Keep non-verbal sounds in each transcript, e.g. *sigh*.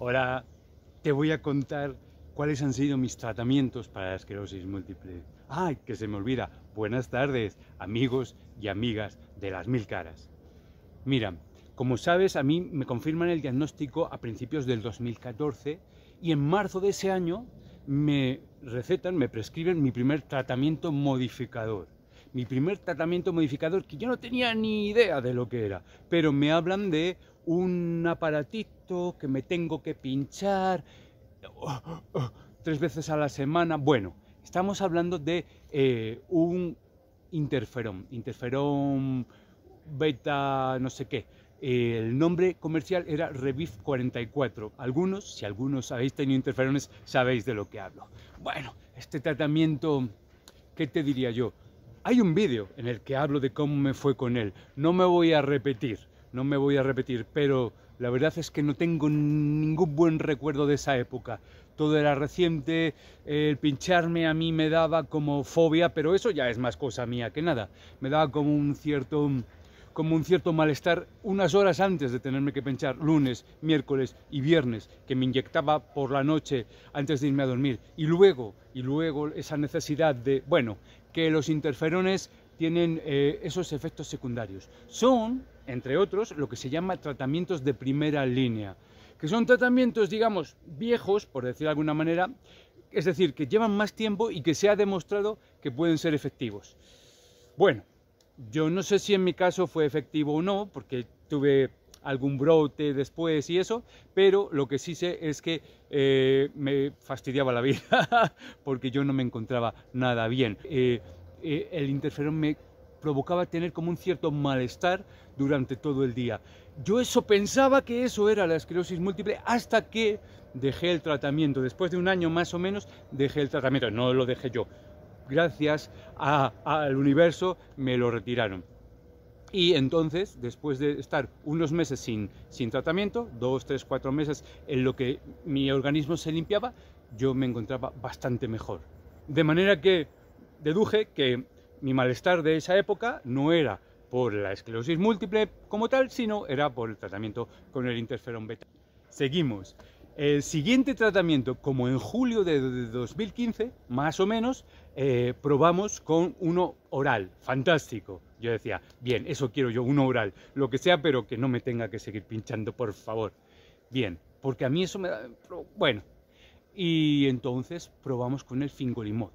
Ahora te voy a contar cuáles han sido mis tratamientos para la esclerosis múltiple. ¡Ay, que se me olvida! Buenas tardes, amigos y amigas de las mil caras. Mira, como sabes, a mí me confirman el diagnóstico a principios del 2014 y en marzo de ese año me recetan, me prescriben mi primer tratamiento modificador. Mi primer tratamiento modificador que yo no tenía ni idea de lo que era, pero me hablan de un aparatito que me tengo que pinchar tres veces a la semana. Bueno, estamos hablando de eh, un interferón, interferón beta no sé qué. El nombre comercial era Reviv 44. Algunos, si algunos habéis tenido interferones, sabéis de lo que hablo. Bueno, este tratamiento, ¿qué te diría yo? Hay un vídeo en el que hablo de cómo me fue con él. No me voy a repetir no me voy a repetir, pero la verdad es que no tengo ningún buen recuerdo de esa época. Todo era reciente, el pincharme a mí me daba como fobia, pero eso ya es más cosa mía que nada. Me daba como un cierto como un cierto malestar unas horas antes de tenerme que pinchar lunes, miércoles y viernes, que me inyectaba por la noche antes de irme a dormir. Y luego, y luego esa necesidad de, bueno, que los interferones tienen eh, esos efectos secundarios. Son entre otros, lo que se llama tratamientos de primera línea, que son tratamientos, digamos, viejos, por decir de alguna manera, es decir, que llevan más tiempo y que se ha demostrado que pueden ser efectivos. Bueno, yo no sé si en mi caso fue efectivo o no, porque tuve algún brote después y eso, pero lo que sí sé es que eh, me fastidiaba la vida *laughs* porque yo no me encontraba nada bien. Eh, eh, el interferón me provocaba tener como un cierto malestar durante todo el día. Yo eso pensaba que eso era la esclerosis múltiple hasta que dejé el tratamiento. Después de un año más o menos dejé el tratamiento. No lo dejé yo. Gracias al universo me lo retiraron. Y entonces, después de estar unos meses sin, sin tratamiento, dos, tres, cuatro meses en lo que mi organismo se limpiaba, yo me encontraba bastante mejor. De manera que deduje que mi malestar de esa época no era por la esclerosis múltiple como tal, sino era por el tratamiento con el interferón beta. Seguimos. El siguiente tratamiento, como en julio de 2015, más o menos, eh, probamos con uno oral, fantástico. Yo decía, bien, eso quiero yo, uno oral, lo que sea, pero que no me tenga que seguir pinchando, por favor. Bien, porque a mí eso me da... Bueno, y entonces probamos con el fingolimod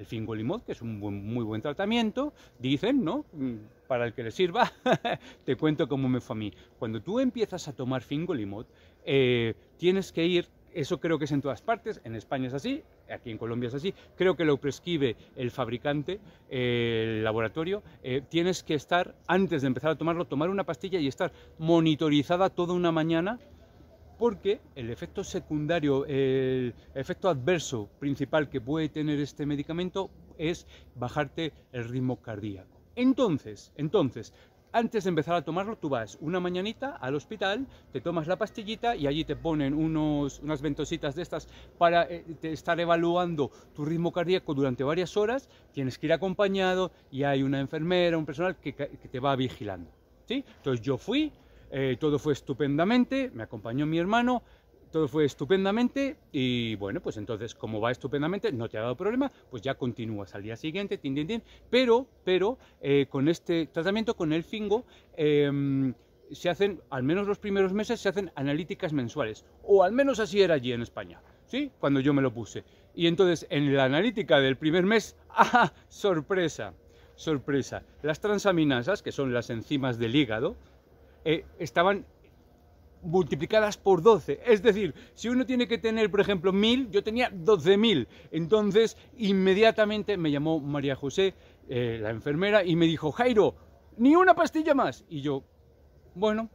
el fingolimod, que es un muy buen tratamiento, dicen, ¿no? Mm, para el que le sirva, *laughs* te cuento cómo me fue a mí. Cuando tú empiezas a tomar fingolimod, eh, tienes que ir, eso creo que es en todas partes, en España es así, aquí en Colombia es así, creo que lo prescribe el fabricante, el laboratorio, eh, tienes que estar, antes de empezar a tomarlo, tomar una pastilla y estar monitorizada toda una mañana porque el efecto secundario, el efecto adverso principal que puede tener este medicamento es bajarte el ritmo cardíaco. Entonces, entonces, antes de empezar a tomarlo, tú vas una mañanita al hospital, te tomas la pastillita y allí te ponen unas ventositas de estas para eh, estar evaluando tu ritmo cardíaco durante varias horas. Tienes que ir acompañado y hay una enfermera, un personal que, te va vigilando. ¿sí? Entonces yo fui, eh, todo fue estupendamente, me acompañó mi hermano, todo fue estupendamente y bueno, pues entonces como va estupendamente, no te ha dado problema, pues ya continúas al día siguiente, tin, tin, tin. Pero, pero, eh, con este tratamiento, con el fingo, em, se hacen, al menos los primeros meses, se hacen analíticas mensuales. O al menos así era allí en España, ¿sí? Cuando yo me lo puse. Y entonces en la analítica del primer mes, *laughs* ¡ah! ¡Sorpresa! Sorpresa. Las transaminasas, que son las enzimas del hígado, eh, estaban multiplicadas por 12. Es decir, si uno tiene que tener, por ejemplo, 1000, yo tenía 12.000. Entonces, inmediatamente me llamó María José, eh, la enfermera, y me dijo, Jairo, ni una pastilla más. Y yo, bueno,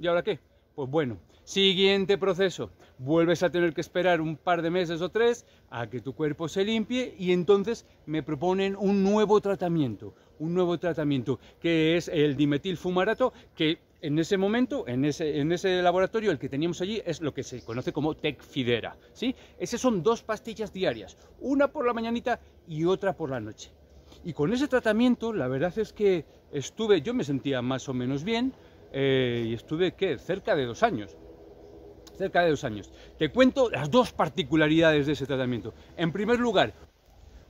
¿y ahora qué? Pues bueno, siguiente proceso. Vuelves a tener que esperar un par de meses o tres a que tu cuerpo se limpie y entonces me proponen un nuevo tratamiento, un nuevo tratamiento que es el dimetilfumarato que en ese momento, en ese, laboratorio, el que teníamos allí es lo que se conoce como Tecfidera. ¿sí? Esas son dos pastillas diarias, una por la mañanita y otra por la noche. Y con ese tratamiento, la verdad es que estuve, yo me sentía más o menos bien, eh, y estuve, ¿qué? Cerca de dos años. Cerca de dos años. Te cuento las dos particularidades de ese tratamiento. En primer lugar,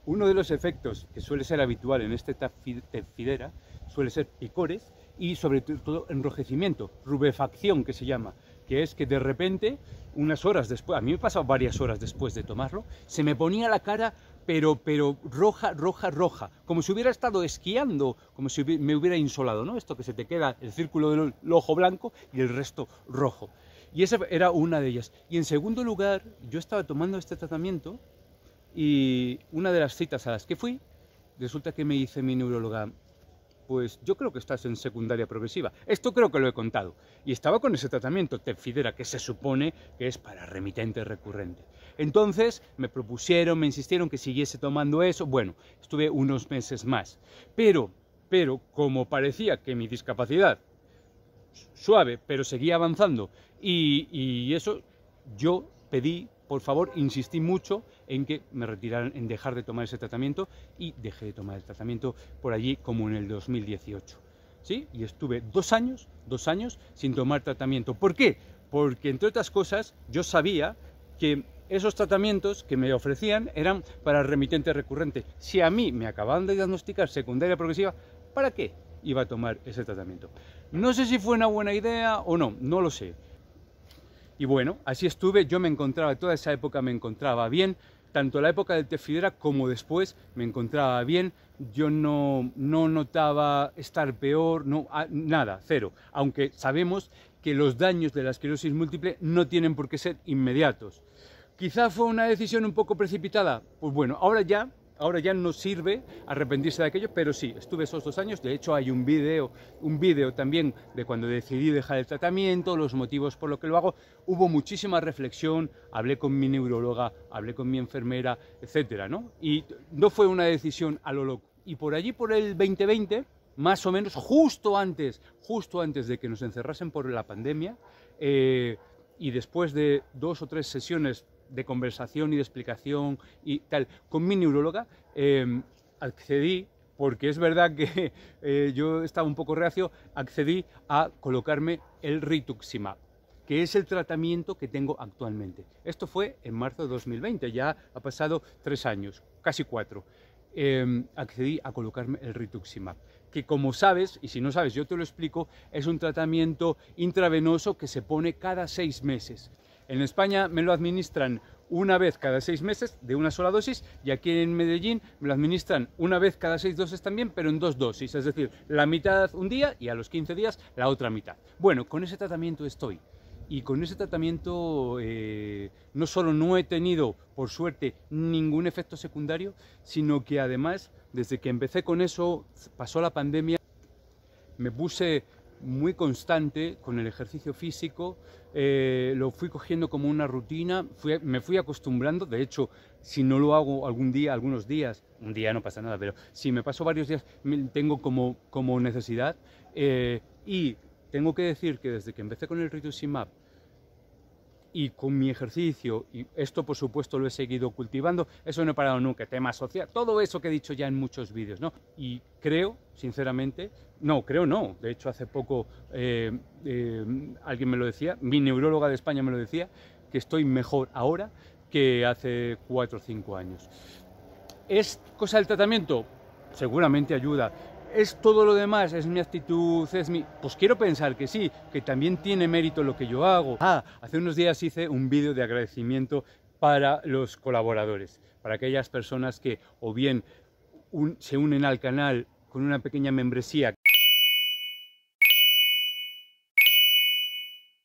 uno de los efectos que suele ser habitual en este Tecfidera suele ser picores y sobre todo enrojecimiento, rubefacción que se llama, que es que de repente, unas horas después, a mí me pasado varias horas después de tomarlo, se me ponía la cara pero, pero roja, roja, roja, como si hubiera estado esquiando, como si me hubiera insolado, ¿no? Esto que se te queda el círculo del ojo blanco y el resto rojo. Y esa era una de ellas. Y en segundo lugar, yo estaba tomando este tratamiento y una de las citas a las que fui, resulta que me dice mi neuróloga, pues yo creo que estás en secundaria progresiva. Esto creo que lo he contado. Y estaba con ese tratamiento Tefidera, que se supone que es para remitente recurrente. Entonces me propusieron, me insistieron que siguiese tomando eso. Bueno, estuve unos meses más. Pero, pero como parecía que mi discapacidad suave, pero seguía avanzando y, y eso yo pedí por favor, insistí mucho en que me retiraran, en dejar de tomar ese tratamiento y dejé de tomar el tratamiento por allí como en el 2018. ¿Sí? Y estuve dos años, dos años sin tomar tratamiento. ¿Por qué? Porque, entre otras cosas, yo sabía que esos tratamientos que me ofrecían eran para remitente recurrente. Si a mí me acababan de diagnosticar secundaria progresiva, ¿para qué iba a tomar ese tratamiento? No sé si fue una buena idea o no, no lo sé. Y bueno, así estuve, yo me encontraba, toda esa época me encontraba bien, tanto la época del Tefidera como después me encontraba bien, yo no, no notaba estar peor, no, ah, nada, cero, aunque sabemos que los daños de la esclerosis múltiple no tienen por qué ser inmediatos. Quizá fue una decisión un poco precipitada, pues bueno, ahora ya ahora ya no sirve arrepentirse de aquello, pero sí, estuve esos dos años, de hecho hay un vídeo un video también de cuando decidí dejar el tratamiento, los motivos por lo que lo hago, hubo muchísima reflexión, hablé con mi neuróloga, hablé con mi enfermera, etcétera, ¿no? Y no fue una decisión a lo loco. Y por allí, por el 2020, más o menos, justo antes, justo antes de que nos encerrasen por la pandemia, eh, y después de dos o tres sesiones de conversación y de explicación y tal con mi neuróloga, em, accedí, porque es verdad que *laughs* eh, yo estaba un poco reacio, accedí a colocarme el rituximab que es el tratamiento que tengo actualmente. Esto fue en marzo de 2020, ya ha pasado tres años, casi cuatro. Em, accedí a colocarme el rituximab, que como sabes, y si no sabes yo te lo explico, es un tratamiento intravenoso que se pone cada seis meses. En España me lo administran una vez cada seis meses de una sola dosis y aquí en Medellín me lo administran una vez cada seis dosis también, pero en dos dosis, es decir, la mitad un día y a los 15 días la otra mitad. Bueno, con ese tratamiento estoy. Y con ese tratamiento eh, no solo no he tenido, por suerte, ningún efecto secundario, sino que además, desde que empecé con eso, pasó la pandemia, me puse muy constante con el ejercicio físico, eh, lo fui cogiendo como una rutina, me fui acostumbrando, de hecho, si no lo hago algún día, algunos días, un día no pasa nada, pero si me paso varios días, tengo como, como necesidad. Eh, y tengo que decir que desde que empecé con el Rituximab y con mi ejercicio, y esto por supuesto lo he seguido cultivando, eso no he parado nunca, tema social, todo eso que he dicho ya en muchos vídeos, ¿no? Y creo, sinceramente, no, creo no, de hecho hace poco eh, eh, alguien me lo decía, mi neuróloga de España me lo decía, que estoy mejor ahora que hace cuatro o cinco años. ¿Es cosa del tratamiento? Seguramente ayuda, es todo lo demás, es mi actitud, es mi... Pues quiero pensar que sí, que también tiene mérito lo que yo hago. Ah, hace unos días hice un vídeo de agradecimiento para los colaboradores, para aquellas personas que o bien se unen al canal con una pequeña membresía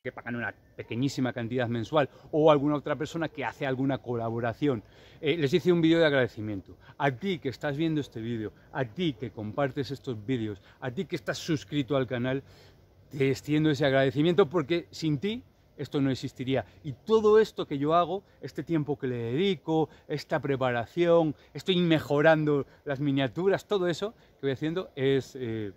que pagan una pequeñísima cantidad mensual, o alguna otra persona que hace alguna colaboración. Eh, les hice un vídeo de agradecimiento. A ti que estás viendo este vídeo, a ti que compartes estos vídeos, a ti que estás suscrito al canal, te extiendo ese agradecimiento porque sin ti esto no existiría. Y todo esto que yo hago, este tiempo que le dedico, esta preparación, estoy mejorando las miniaturas, todo eso que voy haciendo es eh,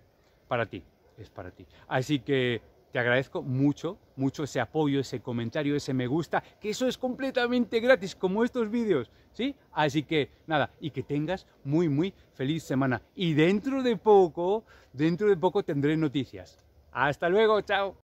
para ti, es para ti. Así que te agradezco mucho, mucho ese apoyo, ese comentario, ese me gusta, que eso es completamente gratis, como estos vídeos, ¿sí? Así que nada, y que tengas muy, muy feliz semana. Y dentro de poco, dentro de poco tendré noticias. Hasta luego, chao.